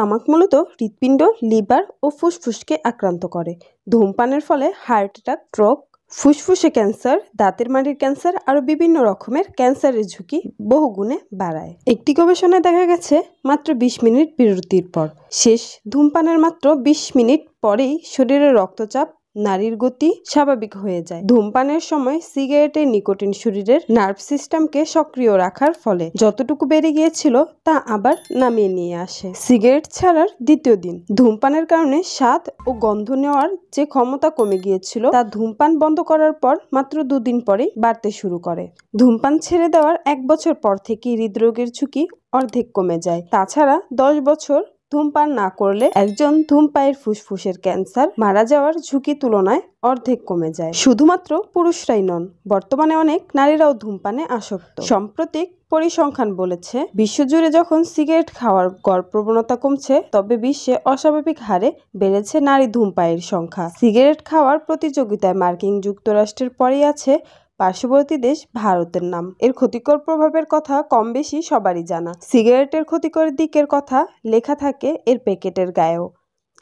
তামাক মূলত হৃৎপিণ্ড লিভার ও ফুসফুসকে আক্রান্ত করে ধূমপানের ফলে হার্ট অ্যাটাক স্ট্রোক ফুসফুসে ক্যান্সার দাঁতের মাড়ির ক্যান্সার আরও বিভিন্ন রকমের ক্যান্সারের ঝুঁকি বহুগুণে বাড়ায় একটি গবেষণায় দেখা গেছে মাত্র ২০ মিনিট বিরতির পর শেষ ধূমপানের মাত্র ২০ মিনিট পরেই শরীরের রক্তচাপ নারীর গতি স্বাভাবিক হয়ে যায় ধূমপানের সময় সিগারেটের নিকোটিন শরীরের নার্ভ সিস্টেমকে সক্রিয় রাখার ফলে যতটুকু বেড়ে গিয়েছিল তা আবার নামিয়ে নিয়ে আসে সিগারেট ছাড়ার দ্বিতীয় দিন ধূমপানের কারণে স্বাদ ও গন্ধ নেওয়ার যে ক্ষমতা কমে গিয়েছিল তা ধূমপান বন্ধ করার পর মাত্র দুদিন পরেই বাড়তে শুরু করে ধূমপান ছেড়ে দেওয়ার এক বছর পর থেকে হৃদরোগের ঝুঁকি অর্ধেক কমে যায় তাছাড়া দশ বছর ধূমপান না করলে একজন ধূমপায়ের ফুসফুসের ক্যান্সার মারা যাওয়ার ঝুঁকি তুলনায় অর্ধেক কমে যায় শুধুমাত্র পুরুষরাই নন বর্তমানে অনেক নারীরাও ধূমপানে আসক্ত সাম্প্রতিক পরিসংখ্যান বলেছে বিশ্বজুড়ে যখন সিগারেট খাওয়ার গড় প্রবণতা কমছে তবে বিশ্বে অস্বাভাবিক হারে বেড়েছে নারী ধূমপায়ের সংখ্যা সিগারেট খাওয়ার প্রতিযোগিতায় মার্কিন যুক্তরাষ্ট্রের পরেই আছে পার্শ্ববর্তী দেশ ভারতের নাম এর ক্ষতিকর প্রভাবের কথা কম বেশি সবারই জানা সিগারেটের ক্ষতিকর দিকের কথা লেখা থাকে এর প্যাকেটের গায়েও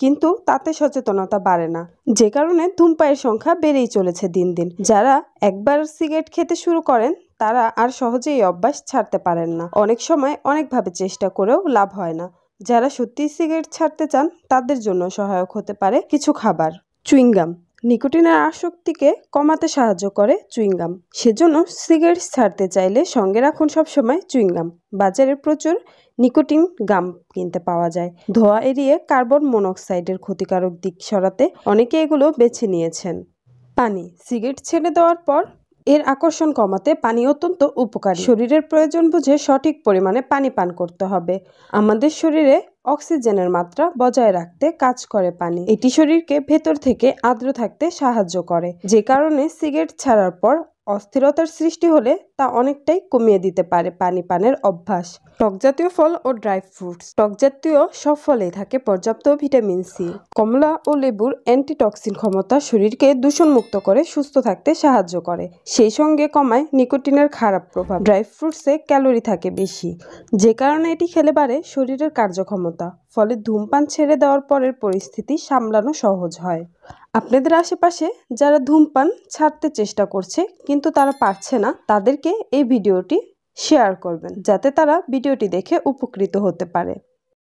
কিন্তু তাতে সচেতনতা বাড়ে না যে কারণে ধূমপায়ের সংখ্যা বেড়েই চলেছে দিন দিন যারা একবার সিগারেট খেতে শুরু করেন তারা আর সহজে এই অভ্যাস ছাড়তে পারেন না অনেক সময় অনেকভাবে চেষ্টা করেও লাভ হয় না যারা সত্যি সিগারেট ছাড়তে চান তাদের জন্য সহায়ক হতে পারে কিছু খাবার চুইংগাম নিকোটিনের আসক্তিকে কমাতে সাহায্য করে চুইংগাম সেজন্য সিগারেট ছাড়তে চাইলে সঙ্গে রাখুন সবসময় চুইংগাম বাজারে প্রচুর নিকোটিন গাম কিনতে পাওয়া যায় ধোয়া এড়িয়ে কার্বন মনোক্সাইডের ক্ষতিকারক দিক সরাতে অনেকে এগুলো বেছে নিয়েছেন পানি সিগারেট ছেড়ে দেওয়ার পর এর আকর্ষণ কমাতে পানি অত্যন্ত উপকারী শরীরের প্রয়োজন বুঝে সঠিক পরিমাণে পানি পান করতে হবে আমাদের শরীরে অক্সিজেনের মাত্রা বজায় রাখতে কাজ করে পানি এটি শরীরকে ভেতর থেকে আর্দ্র থাকতে সাহায্য করে যে কারণে সিগারেট ছাড়ার পর অস্থিরতার সৃষ্টি হলে তা অনেকটাই কমিয়ে দিতে পারে পানি পানের অভ্যাস টক জাতীয় ফল ও ড্রাই ফ্রুটস জাতীয় সব ফলে থাকে পর্যাপ্ত ভিটামিন সি কমলা ও লেবুর অ্যান্টিটক্সিন ক্ষমতা শরীরকে দূষণমুক্ত করে সুস্থ থাকতে সাহায্য করে সেই সঙ্গে কমায় নিকোটিনের খারাপ প্রভাব ড্রাই ফ্রুটসে ক্যালোরি থাকে বেশি যে কারণে এটি খেলে বাড়ে শরীরের কার্যক্ষমতা ফলে ধূমপান ছেড়ে দেওয়ার পরের পরিস্থিতি সামলানো সহজ হয় আপনাদের আশেপাশে যারা ধূমপান ছাড়তে চেষ্টা করছে কিন্তু তারা পারছে না তাদেরকে এই ভিডিওটি শেয়ার করবেন যাতে তারা ভিডিওটি দেখে উপকৃত হতে পারে